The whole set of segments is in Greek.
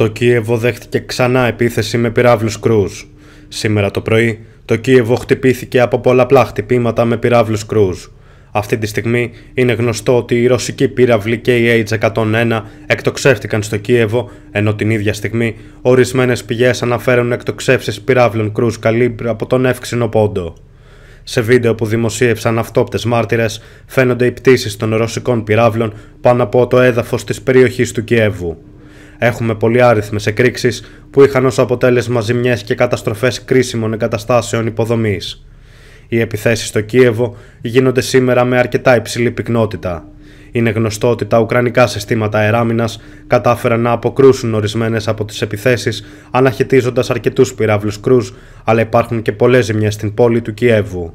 Το Κίεβο δέχτηκε ξανά επίθεση με πυράβλους κρούζ. Σήμερα το πρωί, το Κίεβο χτυπήθηκε από πολλαπλά χτυπήματα με πυράβλους κρούζ. Αυτή τη στιγμή είναι γνωστό ότι οι ρωσικοί πύραυλοι KH-101 εκτοξεύτηκαν στο Κίεβο, ενώ την ίδια στιγμή ορισμένες πηγές αναφέρουν εκτοξεύσεις πυράβλων κρούζ καλύμπρ από τον εύξηνο πόντο. Σε βίντεο που δημοσίευσαν αυτόπτες μάρτυρες, φαίνονται οι πτήσεις των ρωσικών πυράβλων πάνω από το έδαφος της περιοχής του Κιέβου. Έχουμε πολλοί άριθμες εκρήξεις που είχαν ως αποτέλεσμα ζημιές και καταστροφές κρίσιμων εγκαταστάσεων υποδομής. Οι επιθέσεις στο Κίεβο γίνονται σήμερα με αρκετά υψηλή πυκνότητα. Είναι γνωστό ότι τα ουκρανικά συστήματα αεράμινας κατάφεραν να αποκρούσουν ορισμένες από τις επιθέσεις αναχαιτίζοντας αρκετούς πυράβλους κρούς, αλλά υπάρχουν και πολλές ζημιές στην πόλη του Κιέβου.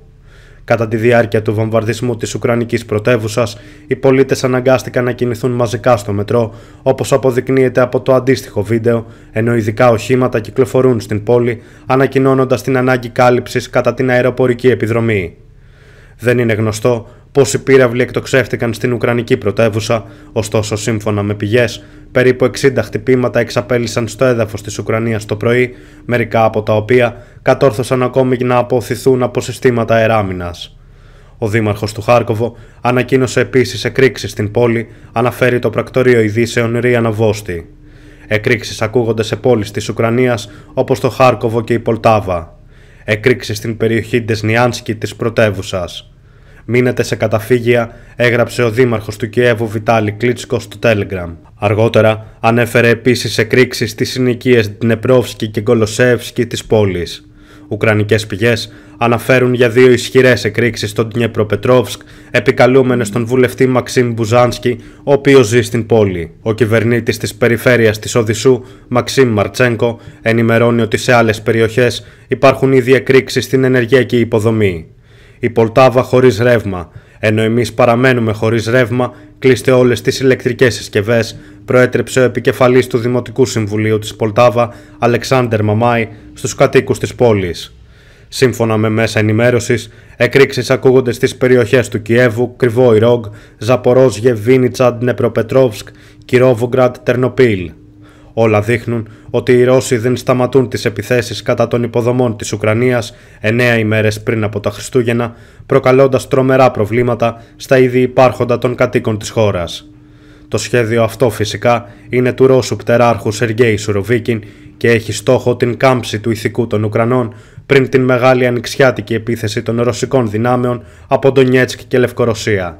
Κατά τη διάρκεια του βομβαρδισμού της Ουκρανικής πρωτεύουσας, οι πολίτες αναγκάστηκαν να κινηθούν μαζικά στο μετρό, όπως αποδεικνύεται από το αντίστοιχο βίντεο, ενώ ειδικά οχήματα κυκλοφορούν στην πόλη, ανακοινώνοντας την ανάγκη κάλυψης κατά την αεροπορική επιδρομή. Δεν είναι γνωστό πόσοι πύραυλοι εκτοξεύτηκαν στην Ουκρανική πρωτεύουσα, ωστόσο σύμφωνα με πηγές, περίπου 60 χτυπήματα εξαπέλυσαν στο έδαφος της Ουκρανίας το πρωί, μερικά από τα οποία κατόρθωσαν ακόμη να αποωθηθούν από συστήματα αεράμινας. Ο δήμαρχος του Χάρκοβο ανακοίνωσε επίσης εκρήξεις στην πόλη, αναφέρει το πρακτορείο ειδήσεων Ρία Βόστη. Εκρήξεις ακούγονται σε πόλεις της Ουκρανίας όπως το Χάρκοβο και η Πολτάβα. Εκρήξεις στην περιοχή Ντεσνιάνσκι της πρωτεύουσας. Μείνετε σε καταφύγια, έγραψε ο δήμαρχος του Κιέβου Βιτάλη Κλίτσκος στο Telegram. Αργότερα ανέφερε επίσης εκρήξεις στις συνοικίες συνοικίες και Γκολοσεύσκι της πόλης. Ουκρανικές πηγές αναφέρουν για δύο ισχυρές εκρήξεις στον Νεπροπετρόβσκ, επικαλούμενες τον βουλευτή Μαξίμ Μπουζάνσκι, ο οποίος ζει στην πόλη. Ο κυβερνήτης της περιφέρειας της Οδυσσού, Μαξίμ Μαρτσέγκο, ενημερώνει ότι σε άλλες περιοχές υπάρχουν ήδη εκρήξεις στην ενεργειακή υποδομή. Η Πολτάβα χωρίς ρεύμα, ενώ εμείς παραμένουμε χωρίς ρεύμα, κλείστε όλες τις ηλεκτρικές συσκευές, προέτρεψε ο επικεφαλής του Δημοτικού Συμβουλίου της Πολτάβα, Αλεξάνδρ Μαμάη, στους κατοίκους της πόλης. Σύμφωνα με μέσα ενημέρωσης, εκρήξεις ακούγονται στις περιοχές του Κιέβου, Κρυβόη Ρόγκ, Ζαπορόζιε, Βίνιτσαντ, Νεπροπετρόβσκ, Κυρόβουγκραντ, Τερνοπίλ. Όλα δείχνουν ότι οι Ρώσοι δεν σταματούν τις επιθέσεις κατά των υποδομών της Ουκρανίας εννέα ημέρες πριν από τα Χριστούγεννα, προκαλώντας τρομερά προβλήματα στα ήδη υπάρχοντα των κατοίκων της χώρας. Το σχέδιο αυτό φυσικά είναι του Ρώσου πτεράρχου Σεργέη Σουροβίκιν και έχει στόχο την κάμψη του ηθικού των Ουκρανών πριν την μεγάλη ανοιξιάτικη επίθεση των ρωσικών δυνάμεων από Ντονιέτσκ και Λευκορωσία.